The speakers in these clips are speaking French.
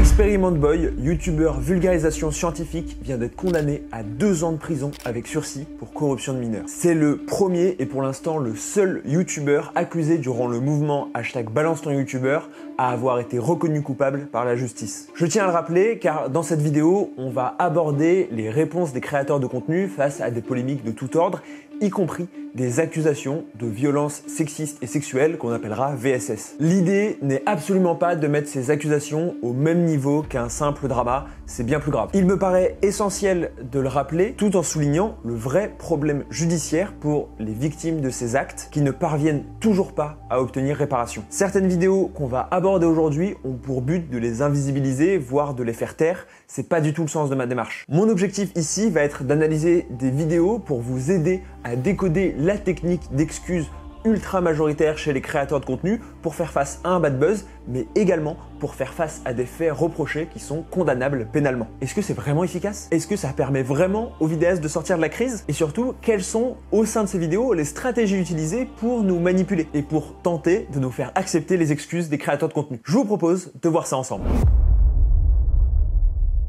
Experiment Boy, youtubeur vulgarisation scientifique, vient d'être condamné à deux ans de prison avec sursis pour corruption de mineurs. C'est le premier et pour l'instant le seul youtubeur accusé durant le mouvement hashtag balance ton youtubeur à avoir été reconnu coupable par la justice. Je tiens à le rappeler car dans cette vidéo, on va aborder les réponses des créateurs de contenu face à des polémiques de tout ordre y compris des accusations de violences sexistes et sexuelles qu'on appellera VSS. L'idée n'est absolument pas de mettre ces accusations au même niveau qu'un simple drama, c'est bien plus grave. Il me paraît essentiel de le rappeler tout en soulignant le vrai problème judiciaire pour les victimes de ces actes qui ne parviennent toujours pas à obtenir réparation. Certaines vidéos qu'on va aborder aujourd'hui ont pour but de les invisibiliser, voire de les faire taire, c'est pas du tout le sens de ma démarche. Mon objectif ici va être d'analyser des vidéos pour vous aider à décoder la technique d'excuses ultra majoritaire chez les créateurs de contenu pour faire face à un bad buzz, mais également pour faire face à des faits reprochés qui sont condamnables pénalement. Est-ce que c'est vraiment efficace Est-ce que ça permet vraiment aux vidéastes de sortir de la crise Et surtout, quelles sont au sein de ces vidéos les stratégies utilisées pour nous manipuler et pour tenter de nous faire accepter les excuses des créateurs de contenu Je vous propose de voir ça ensemble.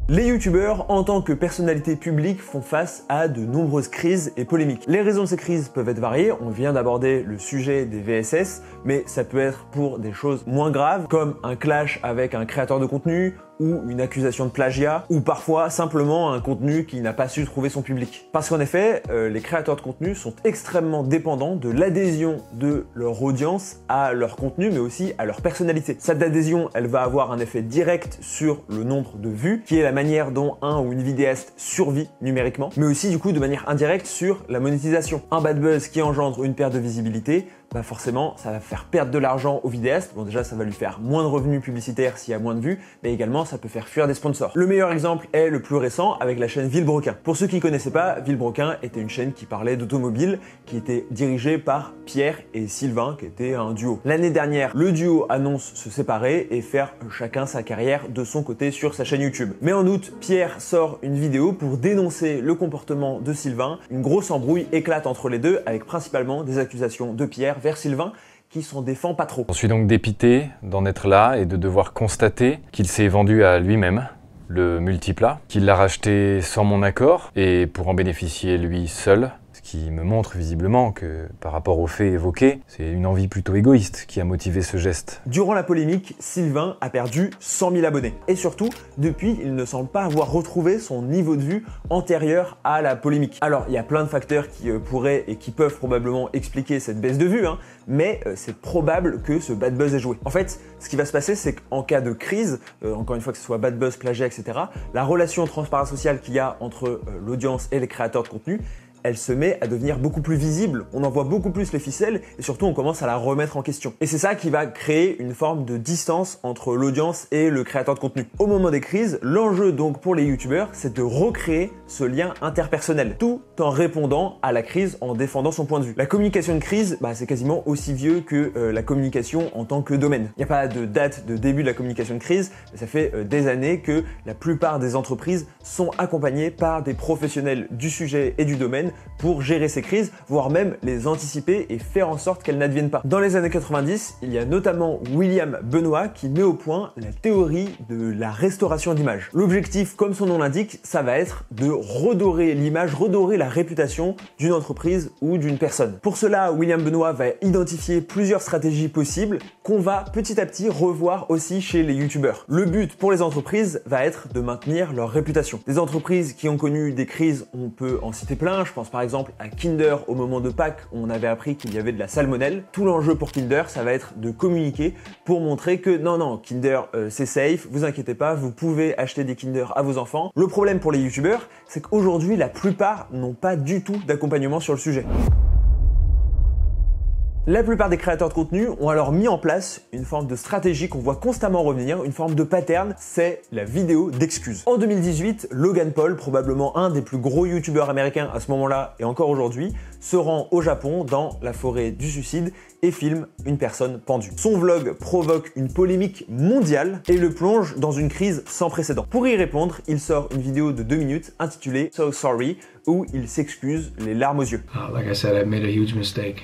Les youtubeurs, en tant que personnalités publiques, font face à de nombreuses crises et polémiques. Les raisons de ces crises peuvent être variées, on vient d'aborder le sujet des VSS, mais ça peut être pour des choses moins graves, comme un clash avec un créateur de contenu, ou une accusation de plagiat, ou parfois simplement un contenu qui n'a pas su trouver son public. Parce qu'en effet, euh, les créateurs de contenu sont extrêmement dépendants de l'adhésion de leur audience à leur contenu, mais aussi à leur personnalité. Cette adhésion, elle va avoir un effet direct sur le nombre de vues, qui est la manière dont un ou une vidéaste survit numériquement, mais aussi du coup de manière indirecte sur la monétisation. Un bad buzz qui engendre une perte de visibilité, bah forcément, ça va faire perdre de l'argent au vidéaste. Bon, déjà, ça va lui faire moins de revenus publicitaires s'il y a moins de vues, mais également, ça peut faire fuir des sponsors. Le meilleur exemple est le plus récent avec la chaîne Villebroquin. Pour ceux qui ne connaissaient pas, Villebroquin était une chaîne qui parlait d'automobile, qui était dirigée par Pierre et Sylvain, qui étaient un duo. L'année dernière, le duo annonce se séparer et faire chacun sa carrière de son côté sur sa chaîne YouTube. Mais en août, Pierre sort une vidéo pour dénoncer le comportement de Sylvain. Une grosse embrouille éclate entre les deux, avec principalement des accusations de Pierre vers Sylvain qui s'en défend pas trop. Je suis donc dépité d'en être là et de devoir constater qu'il s'est vendu à lui-même le multiplat, qu'il l'a racheté sans mon accord et pour en bénéficier lui seul qui me montre visiblement que, par rapport aux faits évoqués, c'est une envie plutôt égoïste qui a motivé ce geste. Durant la polémique, Sylvain a perdu 100 000 abonnés. Et surtout, depuis, il ne semble pas avoir retrouvé son niveau de vue antérieur à la polémique. Alors, il y a plein de facteurs qui euh, pourraient et qui peuvent probablement expliquer cette baisse de vue, hein. mais euh, c'est probable que ce bad buzz ait joué. En fait, ce qui va se passer, c'est qu'en cas de crise, euh, encore une fois que ce soit bad buzz, plagiat, etc., la relation transparence sociale qu'il y a entre l'audience et les créateurs de contenu, elle se met à devenir beaucoup plus visible, on en voit beaucoup plus les ficelles et surtout on commence à la remettre en question. Et c'est ça qui va créer une forme de distance entre l'audience et le créateur de contenu. Au moment des crises, l'enjeu donc pour les youtubeurs, c'est de recréer ce lien interpersonnel tout en répondant à la crise en défendant son point de vue. La communication de crise, bah, c'est quasiment aussi vieux que euh, la communication en tant que domaine. Il n'y a pas de date de début de la communication de crise, mais ça fait euh, des années que la plupart des entreprises sont accompagnées par des professionnels du sujet et du domaine pour gérer ces crises, voire même les anticiper et faire en sorte qu'elles n'adviennent pas. Dans les années 90, il y a notamment William Benoit qui met au point la théorie de la restauration d'image. L'objectif, comme son nom l'indique, ça va être de redorer l'image, redorer la réputation d'une entreprise ou d'une personne. Pour cela, William Benoit va identifier plusieurs stratégies possibles qu'on va petit à petit revoir aussi chez les youtubeurs. Le but pour les entreprises va être de maintenir leur réputation. Des entreprises qui ont connu des crises, on peut en citer plein, je pense par exemple à Kinder au moment de Pâques on avait appris qu'il y avait de la salmonelle. Tout l'enjeu pour Kinder, ça va être de communiquer pour montrer que non, non, Kinder euh, c'est safe, vous inquiétez pas, vous pouvez acheter des Kinder à vos enfants. Le problème pour les youtubeurs, c'est qu'aujourd'hui la plupart n'ont pas du tout d'accompagnement sur le sujet. La plupart des créateurs de contenu ont alors mis en place une forme de stratégie qu'on voit constamment revenir, une forme de pattern, c'est la vidéo d'excuses. En 2018, Logan Paul, probablement un des plus gros youtubeurs américains à ce moment-là et encore aujourd'hui, se rend au Japon dans la forêt du suicide et filme une personne pendue. Son vlog provoque une polémique mondiale et le plonge dans une crise sans précédent. Pour y répondre, il sort une vidéo de 2 minutes intitulée So Sorry où il s'excuse les larmes aux yeux. Ah, like I said, I made a huge mistake.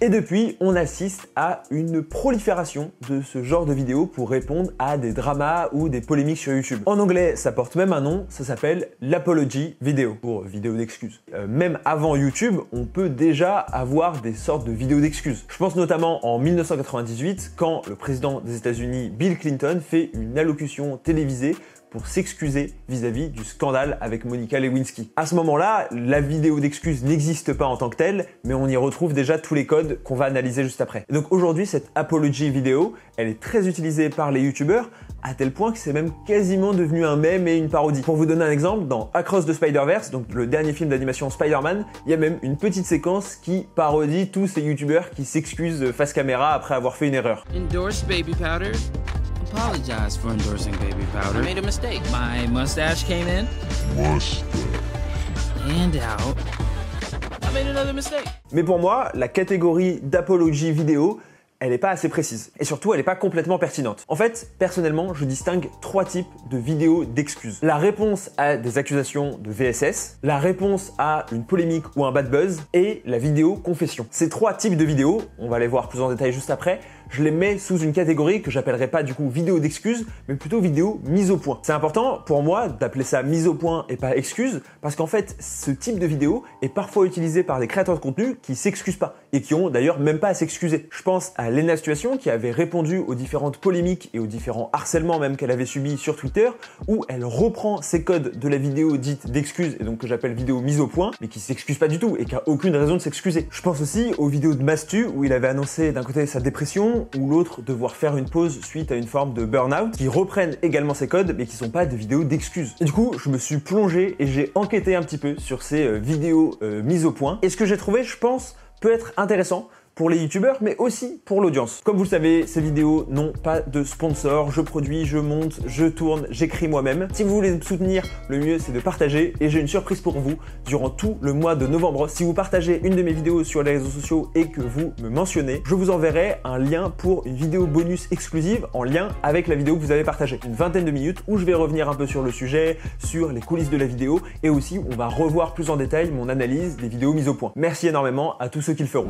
Et depuis, on assiste à une prolifération de ce genre de vidéos pour répondre à des dramas ou des polémiques sur YouTube. En anglais, ça porte même un nom, ça s'appelle l'apology vidéo, pour vidéo d'excuses. Euh, même avant YouTube, on peut déjà avoir des sortes de vidéos d'excuses. Je pense notamment en 1998, quand le président des États-Unis, Bill Clinton, fait une allocution télévisée pour s'excuser vis-à-vis du scandale avec Monica Lewinsky. À ce moment-là, la vidéo d'excuse n'existe pas en tant que telle, mais on y retrouve déjà tous les codes qu'on va analyser juste après. donc aujourd'hui, cette apology vidéo, elle est très utilisée par les youtubeurs à tel point que c'est même quasiment devenu un mème et une parodie. Pour vous donner un exemple, dans Across the Spider-Verse, donc le dernier film d'animation Spider-Man, il y a même une petite séquence qui parodie tous ces youtubeurs qui s'excusent face caméra après avoir fait une erreur. Endorse baby powder. Mais pour moi, la catégorie d'apologie vidéo elle n'est pas assez précise. Et surtout, elle n'est pas complètement pertinente. En fait, personnellement, je distingue trois types de vidéos d'excuses. La réponse à des accusations de VSS, la réponse à une polémique ou un bad buzz, et la vidéo confession. Ces trois types de vidéos, on va les voir plus en détail juste après, je les mets sous une catégorie que j'appellerai pas du coup vidéo d'excuse, mais plutôt vidéo mise au point. C'est important pour moi d'appeler ça mise au point et pas excuse, parce qu'en fait, ce type de vidéo est parfois utilisé par des créateurs de contenu qui s'excusent pas et qui ont d'ailleurs même pas à s'excuser. Je pense à Lena Situation qui avait répondu aux différentes polémiques et aux différents harcèlements même qu'elle avait subis sur Twitter, où elle reprend ses codes de la vidéo dite d'excuse et donc que j'appelle vidéo mise au point, mais qui s'excuse pas du tout et qui a aucune raison de s'excuser. Je pense aussi aux vidéos de Mastu où il avait annoncé d'un côté sa dépression, ou l'autre devoir faire une pause suite à une forme de burn-out, qui reprennent également ces codes mais qui sont pas des vidéos d'excuses. du coup, je me suis plongé et j'ai enquêté un petit peu sur ces euh, vidéos euh, mises au point. Et ce que j'ai trouvé, je pense, peut être intéressant pour les youtubeurs, mais aussi pour l'audience. Comme vous le savez, ces vidéos n'ont pas de sponsor. Je produis, je monte, je tourne, j'écris moi-même. Si vous voulez me soutenir, le mieux c'est de partager. Et j'ai une surprise pour vous. Durant tout le mois de novembre, si vous partagez une de mes vidéos sur les réseaux sociaux et que vous me mentionnez, je vous enverrai un lien pour une vidéo bonus exclusive en lien avec la vidéo que vous avez partagée. Une vingtaine de minutes où je vais revenir un peu sur le sujet, sur les coulisses de la vidéo et aussi on va revoir plus en détail mon analyse des vidéos mises au point. Merci énormément à tous ceux qui le feront.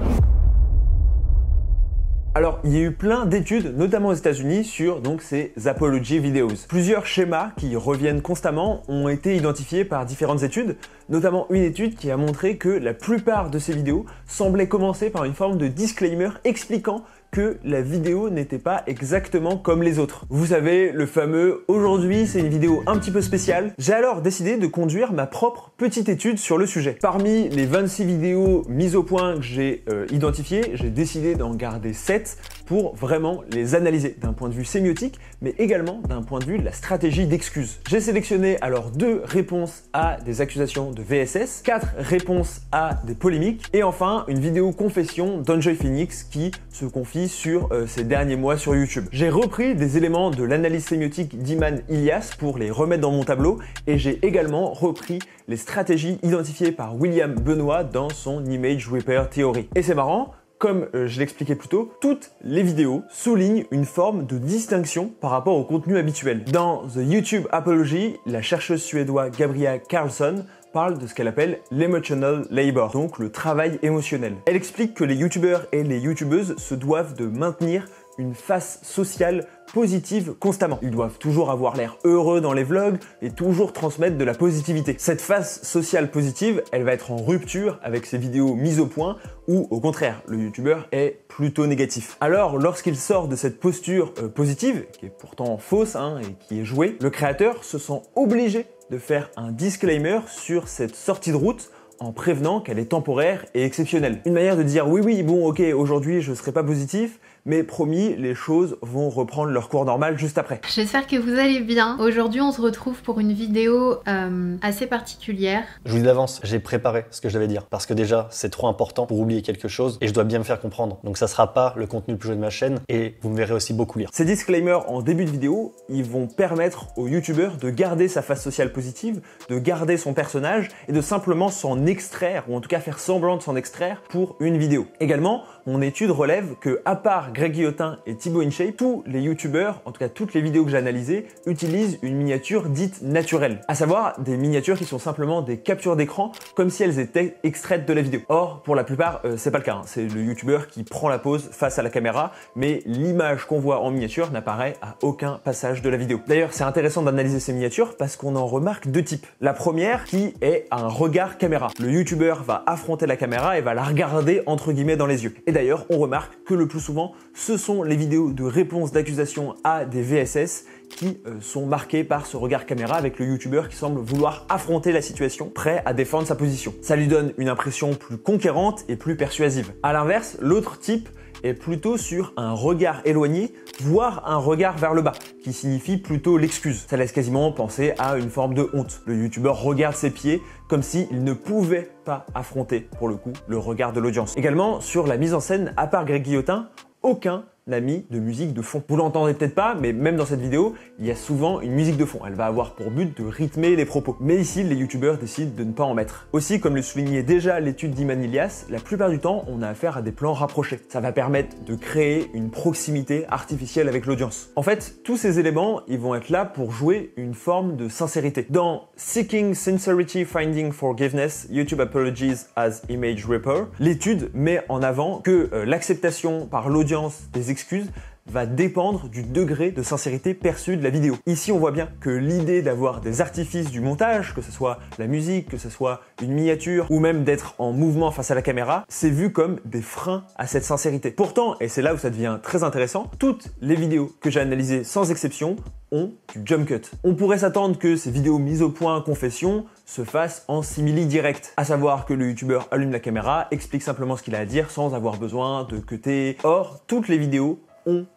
Alors, il y a eu plein d'études, notamment aux États-Unis, sur ces apology videos. Plusieurs schémas qui reviennent constamment ont été identifiés par différentes études, notamment une étude qui a montré que la plupart de ces vidéos semblaient commencer par une forme de disclaimer expliquant que la vidéo n'était pas exactement comme les autres. Vous savez, le fameux aujourd'hui c'est une vidéo un petit peu spéciale. J'ai alors décidé de conduire ma propre petite étude sur le sujet. Parmi les 26 vidéos mises au point que j'ai euh, identifiées, j'ai décidé d'en garder 7 pour vraiment les analyser d'un point de vue sémiotique, mais également d'un point de vue de la stratégie d'excuse. J'ai sélectionné alors deux réponses à des accusations de VSS, quatre réponses à des polémiques, et enfin une vidéo confession d'Enjoy Phoenix qui se confie sur euh, ces derniers mois sur YouTube. J'ai repris des éléments de l'analyse sémiotique d'Iman Ilias pour les remettre dans mon tableau, et j'ai également repris les stratégies identifiées par William Benoit dans son Image Repair Theory. Et c'est marrant, comme euh, je l'expliquais plus tôt, toutes les vidéos soulignent une forme de distinction par rapport au contenu habituel. Dans The YouTube Apology, la chercheuse suédoise Gabriela Carlson parle de ce qu'elle appelle l'emotional labor, donc le travail émotionnel. Elle explique que les youtubeurs et les youtubeuses se doivent de maintenir une face sociale positive constamment. Ils doivent toujours avoir l'air heureux dans les vlogs et toujours transmettre de la positivité. Cette face sociale positive, elle va être en rupture avec ses vidéos mises au point ou au contraire, le youtubeur est plutôt négatif. Alors, lorsqu'il sort de cette posture euh, positive, qui est pourtant fausse hein, et qui est jouée, le créateur se sent obligé de faire un disclaimer sur cette sortie de route en prévenant qu'elle est temporaire et exceptionnelle. Une manière de dire oui oui bon ok aujourd'hui je serai pas positif mais promis, les choses vont reprendre leur cours normal juste après. J'espère que vous allez bien. Aujourd'hui, on se retrouve pour une vidéo euh, assez particulière. Je vous dis d'avance, j'ai préparé ce que je devais dire. Parce que déjà, c'est trop important pour oublier quelque chose et je dois bien me faire comprendre. Donc ça sera pas le contenu le plus joué de ma chaîne et vous me verrez aussi beaucoup lire. Ces disclaimers en début de vidéo, ils vont permettre au youtubeur de garder sa face sociale positive, de garder son personnage et de simplement s'en extraire ou en tout cas faire semblant de s'en extraire pour une vidéo. Également, mon étude relève que à part Greg Guillotin et Thibaut Inchey, tous les youtubeurs, en tout cas toutes les vidéos que j'ai analysées, utilisent une miniature dite naturelle, à savoir des miniatures qui sont simplement des captures d'écran comme si elles étaient extraites de la vidéo. Or, pour la plupart, euh, c'est pas le cas. Hein. C'est le youtubeur qui prend la pose face à la caméra, mais l'image qu'on voit en miniature n'apparaît à aucun passage de la vidéo. D'ailleurs, c'est intéressant d'analyser ces miniatures parce qu'on en remarque deux types. La première qui est un regard caméra. Le youtubeur va affronter la caméra et va la regarder entre guillemets dans les yeux. Et d'ailleurs, on remarque que le plus souvent, ce sont les vidéos de réponse d'accusation à des VSS qui euh, sont marquées par ce regard caméra avec le youtubeur qui semble vouloir affronter la situation, prêt à défendre sa position. Ça lui donne une impression plus conquérante et plus persuasive. À l'inverse, l'autre type est plutôt sur un regard éloigné, voire un regard vers le bas, qui signifie plutôt l'excuse. Ça laisse quasiment penser à une forme de honte. Le youtubeur regarde ses pieds comme s'il ne pouvait pas affronter, pour le coup, le regard de l'audience. Également, sur la mise en scène, à part Greg Guillotin, aucun L'ami de musique de fond. Vous l'entendez peut-être pas, mais même dans cette vidéo, il y a souvent une musique de fond. Elle va avoir pour but de rythmer les propos. Mais ici, les youtubeurs décident de ne pas en mettre. Aussi, comme le soulignait déjà l'étude d'Iman Ilias, la plupart du temps, on a affaire à des plans rapprochés. Ça va permettre de créer une proximité artificielle avec l'audience. En fait, tous ces éléments, ils vont être là pour jouer une forme de sincérité. Dans Seeking Sincerity Finding Forgiveness, YouTube Apologies as Image Ripper, l'étude met en avant que euh, l'acceptation par l'audience des excuse va dépendre du degré de sincérité perçue de la vidéo. Ici, on voit bien que l'idée d'avoir des artifices du montage, que ce soit la musique, que ce soit une miniature, ou même d'être en mouvement face à la caméra, c'est vu comme des freins à cette sincérité. Pourtant, et c'est là où ça devient très intéressant, toutes les vidéos que j'ai analysées sans exception ont du jump cut. On pourrait s'attendre que ces vidéos mises au point confession se fassent en simili direct, à savoir que le youtubeur allume la caméra, explique simplement ce qu'il a à dire sans avoir besoin de cuter. Or, toutes les vidéos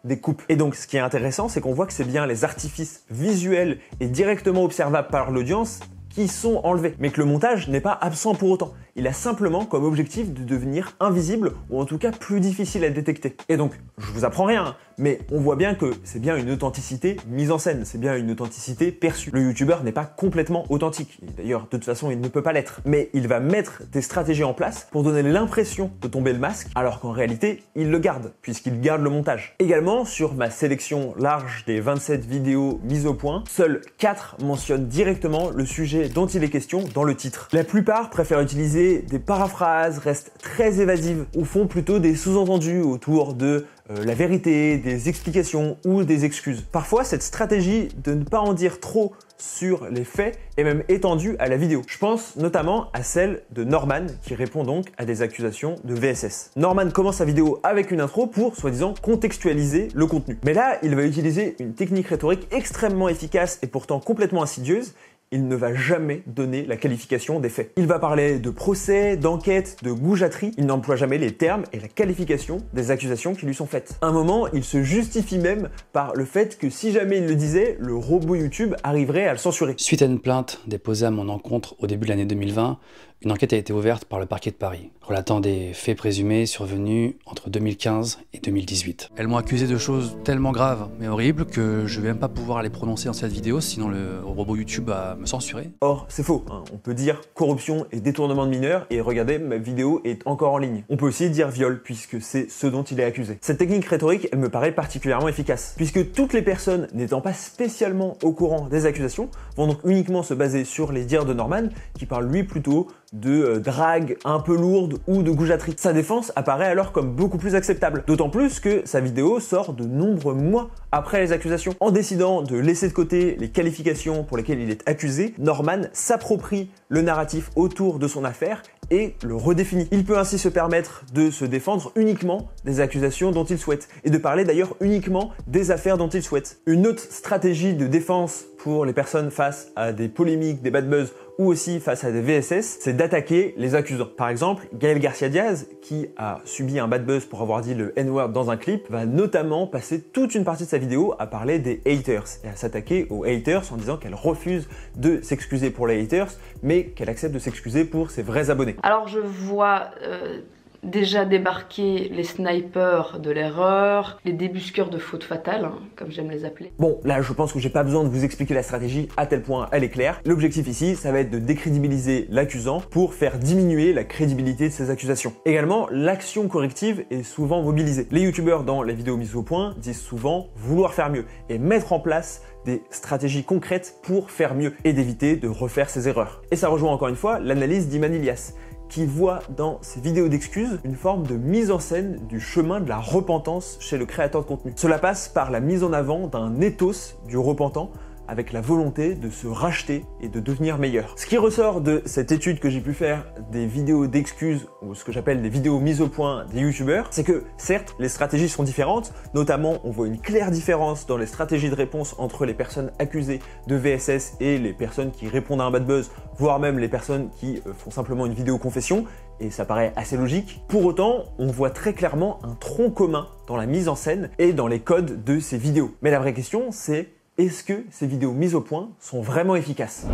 des coupes. Et donc ce qui est intéressant, c'est qu'on voit que c'est bien les artifices visuels et directement observables par l'audience qui sont enlevés, mais que le montage n'est pas absent pour autant. Il a simplement comme objectif de devenir invisible ou en tout cas plus difficile à détecter. Et donc, je vous apprends rien, hein, mais on voit bien que c'est bien une authenticité mise en scène, c'est bien une authenticité perçue. Le youtubeur n'est pas complètement authentique. D'ailleurs, de toute façon, il ne peut pas l'être. Mais il va mettre des stratégies en place pour donner l'impression de tomber le masque, alors qu'en réalité, il le garde, puisqu'il garde le montage. Également, sur ma sélection large des 27 vidéos mises au point, seules 4 mentionnent directement le sujet dont il est question dans le titre. La plupart préfèrent utiliser des paraphrases, restent très évasives ou font plutôt des sous-entendus autour de euh, la vérité, des explications ou des excuses. Parfois, cette stratégie de ne pas en dire trop sur les faits est même étendue à la vidéo. Je pense notamment à celle de Norman qui répond donc à des accusations de VSS. Norman commence sa vidéo avec une intro pour soi-disant contextualiser le contenu. Mais là, il va utiliser une technique rhétorique extrêmement efficace et pourtant complètement insidieuse il ne va jamais donner la qualification des faits. Il va parler de procès, d'enquête, de goujaterie, il n'emploie jamais les termes et la qualification des accusations qui lui sont faites. un moment, il se justifie même par le fait que si jamais il le disait, le robot YouTube arriverait à le censurer. Suite à une plainte déposée à mon encontre au début de l'année 2020, une enquête a été ouverte par le parquet de Paris, relatant des faits présumés survenus entre 2015 et 2018. Elles m'ont accusé de choses tellement graves, mais horribles, que je vais même pas pouvoir les prononcer dans cette vidéo, sinon le robot YouTube va me censurer. Or, c'est faux. Hein. On peut dire corruption et détournement de mineurs, et regardez, ma vidéo est encore en ligne. On peut aussi dire viol, puisque c'est ce dont il est accusé. Cette technique rhétorique, elle me paraît particulièrement efficace, puisque toutes les personnes n'étant pas spécialement au courant des accusations vont donc uniquement se baser sur les dires de Norman, qui parle lui plutôt de euh, drague un peu lourde ou de goujaterie. Sa défense apparaît alors comme beaucoup plus acceptable, d'autant plus que sa vidéo sort de nombreux mois après les accusations. En décidant de laisser de côté les qualifications pour lesquelles il est accusé, Norman s'approprie le narratif autour de son affaire et le redéfinit. Il peut ainsi se permettre de se défendre uniquement des accusations dont il souhaite, et de parler d'ailleurs uniquement des affaires dont il souhaite. Une autre stratégie de défense pour les personnes face à des polémiques, des bad buzz ou aussi face à des VSS, c'est d'attaquer les accusants. Par exemple, Gaël Garcia Diaz, qui a subi un bad buzz pour avoir dit le N-word dans un clip, va notamment passer toute une partie de sa vidéo à parler des haters et à s'attaquer aux haters en disant qu'elle refuse de s'excuser pour les haters, mais qu'elle accepte de s'excuser pour ses vrais abonnés. Alors je vois... Euh, déjà débarquer les snipers de l'erreur, les débusqueurs de faute fatales, hein, comme j'aime les appeler. Bon, là je pense que j'ai pas besoin de vous expliquer la stratégie, à tel point elle est claire. L'objectif ici, ça va être de décrédibiliser l'accusant pour faire diminuer la crédibilité de ses accusations. Également, l'action corrective est souvent mobilisée. Les youtubeurs dans les vidéos mises au point disent souvent vouloir faire mieux et mettre en place des stratégies concrètes pour faire mieux et d'éviter de refaire ses erreurs. Et ça rejoint encore une fois l'analyse d'Iman Ilias qui voit dans ces vidéos d'excuses une forme de mise en scène du chemin de la repentance chez le créateur de contenu. Cela passe par la mise en avant d'un ethos du repentant avec la volonté de se racheter et de devenir meilleur. Ce qui ressort de cette étude que j'ai pu faire des vidéos d'excuses ou ce que j'appelle des vidéos mises au point des youtubeurs, c'est que certes les stratégies sont différentes, notamment on voit une claire différence dans les stratégies de réponse entre les personnes accusées de VSS et les personnes qui répondent à un bad buzz, voire même les personnes qui euh, font simplement une vidéo confession, et ça paraît assez logique. Pour autant, on voit très clairement un tronc commun dans la mise en scène et dans les codes de ces vidéos. Mais la vraie question c'est est-ce que ces vidéos mises au point sont vraiment efficaces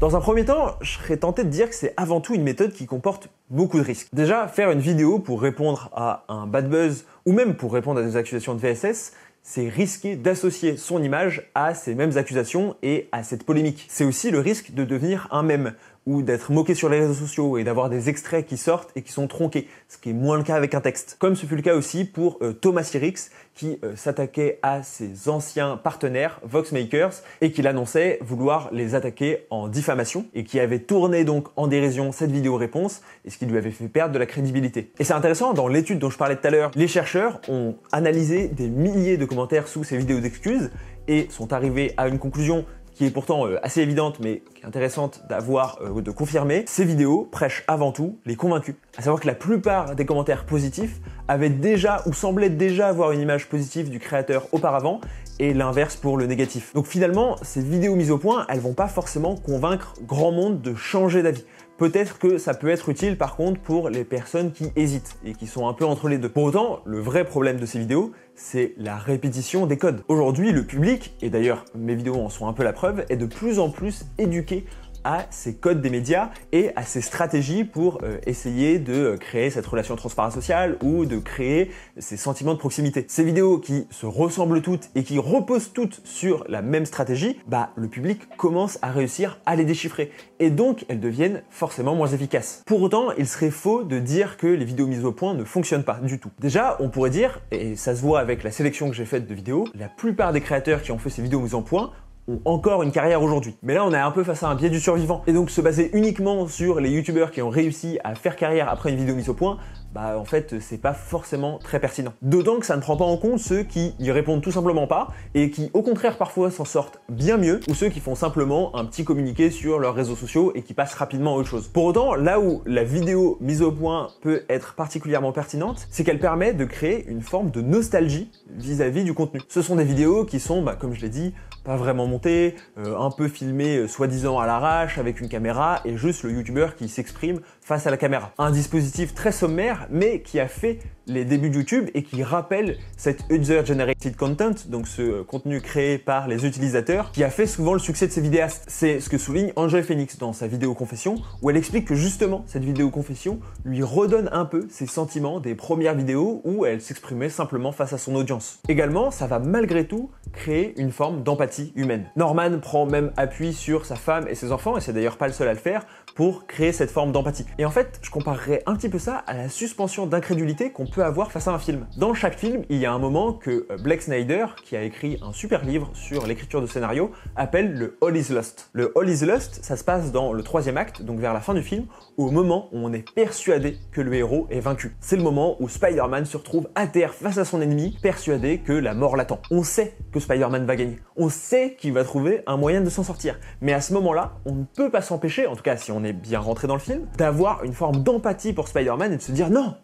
dans un premier temps, je serais tenté de dire que c'est avant tout une méthode qui comporte beaucoup de risques. Déjà, faire une vidéo pour répondre à un bad buzz ou même pour répondre à des accusations de VSS, c'est risquer d'associer son image à ces mêmes accusations et à cette polémique. C'est aussi le risque de devenir un même ou d'être moqué sur les réseaux sociaux et d'avoir des extraits qui sortent et qui sont tronqués, ce qui est moins le cas avec un texte. Comme ce fut le cas aussi pour euh, Thomas Sirix qui euh, s'attaquait à ses anciens partenaires Vox Makers et qu'il annonçait vouloir les attaquer en diffamation et qui avait tourné donc en dérision cette vidéo réponse et ce qui lui avait fait perdre de la crédibilité. Et c'est intéressant, dans l'étude dont je parlais tout à l'heure, les chercheurs ont analysé des milliers de commentaires sous ces vidéos d'excuses et sont arrivés à une conclusion qui est pourtant euh, assez évidente mais intéressante d'avoir, euh, de confirmer, ces vidéos prêchent avant tout les convaincus. À savoir que la plupart des commentaires positifs avaient déjà ou semblaient déjà avoir une image positive du créateur auparavant et l'inverse pour le négatif. Donc finalement, ces vidéos mises au point, elles vont pas forcément convaincre grand monde de changer d'avis. Peut-être que ça peut être utile par contre pour les personnes qui hésitent et qui sont un peu entre les deux. Pour autant, le vrai problème de ces vidéos, c'est la répétition des codes. Aujourd'hui, le public, et d'ailleurs mes vidéos en sont un peu la preuve, est de plus en plus éduqué à ces codes des médias et à ces stratégies pour euh, essayer de créer cette relation de sociale ou de créer ces sentiments de proximité. Ces vidéos qui se ressemblent toutes et qui reposent toutes sur la même stratégie, bah, le public commence à réussir à les déchiffrer et donc elles deviennent forcément moins efficaces. Pour autant, il serait faux de dire que les vidéos mises au point ne fonctionnent pas du tout. Déjà, on pourrait dire, et ça se voit avec la sélection que j'ai faite de vidéos, la plupart des créateurs qui ont fait ces vidéos mises au point ont encore une carrière aujourd'hui. Mais là, on est un peu face à un biais du survivant. Et donc, se baser uniquement sur les youtubeurs qui ont réussi à faire carrière après une vidéo mise au point bah en fait c'est pas forcément très pertinent. D'autant que ça ne prend pas en compte ceux qui y répondent tout simplement pas et qui au contraire parfois s'en sortent bien mieux ou ceux qui font simplement un petit communiqué sur leurs réseaux sociaux et qui passent rapidement à autre chose. Pour autant, là où la vidéo mise au point peut être particulièrement pertinente, c'est qu'elle permet de créer une forme de nostalgie vis-à-vis du contenu. Ce sont des vidéos qui sont, bah, comme je l'ai dit, pas vraiment montées, euh, un peu filmées euh, soi-disant à l'arrache avec une caméra et juste le youtubeur qui s'exprime face à la caméra. Un dispositif très sommaire, mais qui a fait les débuts de YouTube et qui rappelle cette user generated content, donc ce contenu créé par les utilisateurs, qui a fait souvent le succès de ses vidéastes. C'est ce que souligne Angel Phoenix dans sa vidéo confession, où elle explique que justement cette vidéo confession lui redonne un peu ses sentiments des premières vidéos où elle s'exprimait simplement face à son audience. Également, ça va malgré tout créer une forme d'empathie humaine. Norman prend même appui sur sa femme et ses enfants, et c'est d'ailleurs pas le seul à le faire, pour créer cette forme d'empathie. Et en fait, je comparerais un petit peu ça à la suspension d'incrédulité qu'on peut avoir face à un film. Dans chaque film, il y a un moment que euh, Blake Snyder, qui a écrit un super livre sur l'écriture de scénario, appelle le All is Lost. Le All is Lost, ça se passe dans le troisième acte, donc vers la fin du film, au moment où on est persuadé que le héros est vaincu. C'est le moment où Spider-Man se retrouve à terre face à son ennemi, persuadé que la mort l'attend. On sait que Spider-Man va gagner. On sait qu'il va trouver un moyen de s'en sortir. Mais à ce moment-là, on ne peut pas s'empêcher, en tout cas si on est bien rentré dans le film, d'avoir une forme d'empathie pour Spider-Man et de se dire non,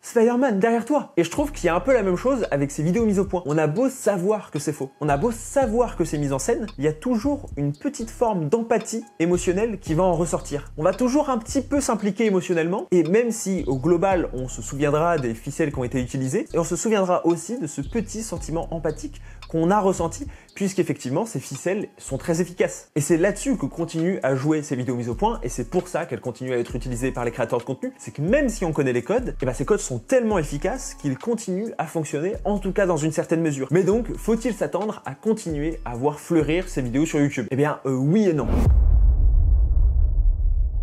Spider-Man derrière toi Et je trouve qu'il y a un peu la même chose avec ces vidéos mises au point. On a beau savoir que c'est faux, on a beau savoir que c'est mis en scène, il y a toujours une petite forme d'empathie émotionnelle qui va en ressortir. On va toujours un petit peu s'impliquer émotionnellement, et même si au global on se souviendra des ficelles qui ont été utilisées, et on se souviendra aussi de ce petit sentiment empathique qu'on a ressenti, puisqu'effectivement, ces ficelles sont très efficaces. Et c'est là-dessus que continuent à jouer ces vidéos mises au point, et c'est pour ça qu'elles continuent à être utilisées par les créateurs de contenu, c'est que même si on connaît les codes, et eh bien ces codes sont tellement efficaces qu'ils continuent à fonctionner, en tout cas dans une certaine mesure. Mais donc, faut-il s'attendre à continuer à voir fleurir ces vidéos sur YouTube Eh bien, euh, oui et non.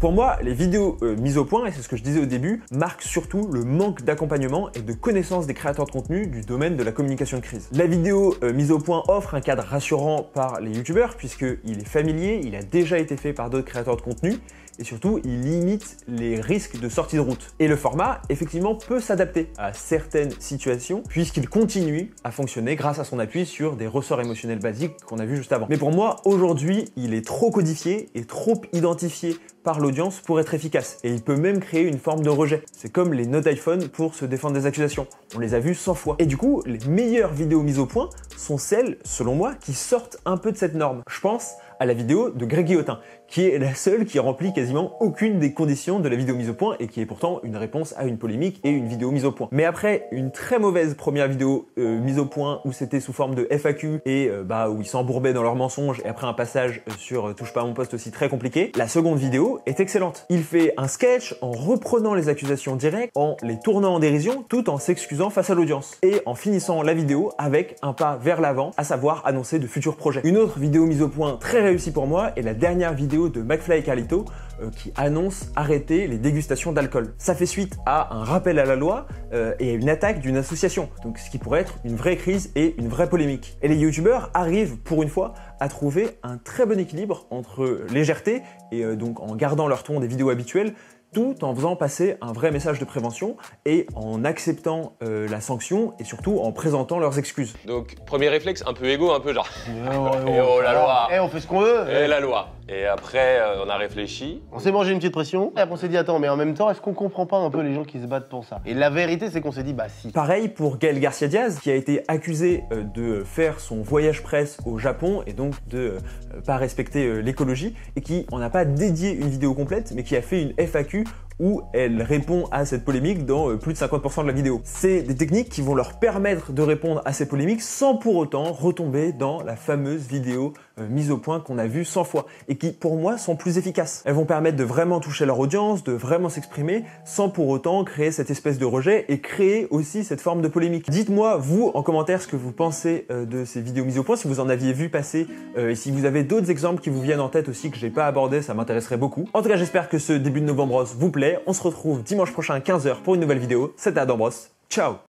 Pour moi, les vidéos euh, mises au point, et c'est ce que je disais au début, marquent surtout le manque d'accompagnement et de connaissance des créateurs de contenu du domaine de la communication de crise. La vidéo euh, mise au point offre un cadre rassurant par les youtubeurs puisqu'il est familier, il a déjà été fait par d'autres créateurs de contenu et surtout il limite les risques de sortie de route. Et le format effectivement peut s'adapter à certaines situations puisqu'il continue à fonctionner grâce à son appui sur des ressorts émotionnels basiques qu'on a vu juste avant. Mais pour moi aujourd'hui il est trop codifié et trop identifié par l'audience pour être efficace et il peut même créer une forme de rejet. C'est comme les notes iPhone pour se défendre des accusations. On les a vues 100 fois. Et du coup les meilleures vidéos mises au point sont celles selon moi qui sortent un peu de cette norme. Je pense à la vidéo de Greg Guillotin, qui est la seule qui remplit quasiment aucune des conditions de la vidéo mise au point et qui est pourtant une réponse à une polémique et une vidéo mise au point. Mais après une très mauvaise première vidéo euh, mise au point où c'était sous forme de FAQ et euh, bah où ils s'embourbaient dans leurs mensonges et après un passage euh, sur touche pas à mon poste aussi très compliqué, la seconde vidéo est excellente. Il fait un sketch en reprenant les accusations directes, en les tournant en dérision, tout en s'excusant face à l'audience et en finissant la vidéo avec un pas vers l'avant, à savoir annoncer de futurs projets. Une autre vidéo mise au point très aussi pour moi est la dernière vidéo de McFly et Carlito euh, qui annonce arrêter les dégustations d'alcool. Ça fait suite à un rappel à la loi euh, et à une attaque d'une association, donc ce qui pourrait être une vraie crise et une vraie polémique. Et les youtubeurs arrivent pour une fois à trouver un très bon équilibre entre légèreté et euh, donc en gardant leur ton des vidéos habituelles, tout en faisant passer un vrai message de prévention et en acceptant euh, la sanction et surtout en présentant leurs excuses. Donc, premier réflexe, un peu égo, un peu genre. Eh, eh oh, oh, la loi Eh, on fait ce qu'on veut Eh, la loi et après, euh, on a réfléchi. On s'est mangé une petite pression, et après on s'est dit, attends, mais en même temps, est-ce qu'on comprend pas un peu les gens qui se battent pour ça Et la vérité, c'est qu'on s'est dit, bah si. Pareil pour Gaël Garcia Diaz, qui a été accusé euh, de faire son voyage presse au Japon et donc de euh, pas respecter l'écologie, et qui on a pas dédié une vidéo complète, mais qui a fait une FAQ où elle répond à cette polémique dans euh, plus de 50% de la vidéo. C'est des techniques qui vont leur permettre de répondre à ces polémiques sans pour autant retomber dans la fameuse vidéo euh, mise au point qu'on a vue 100 fois et qui pour moi sont plus efficaces. Elles vont permettre de vraiment toucher leur audience, de vraiment s'exprimer sans pour autant créer cette espèce de rejet et créer aussi cette forme de polémique. Dites-moi vous en commentaire ce que vous pensez euh, de ces vidéos mises au point, si vous en aviez vu passer et si vous avez d'autres exemples qui vous viennent en tête aussi que j'ai pas abordé, ça m'intéresserait beaucoup. En tout cas j'espère que ce début de novembre vous plaît on se retrouve dimanche prochain à 15h pour une nouvelle vidéo. C'était Adam Bros. Ciao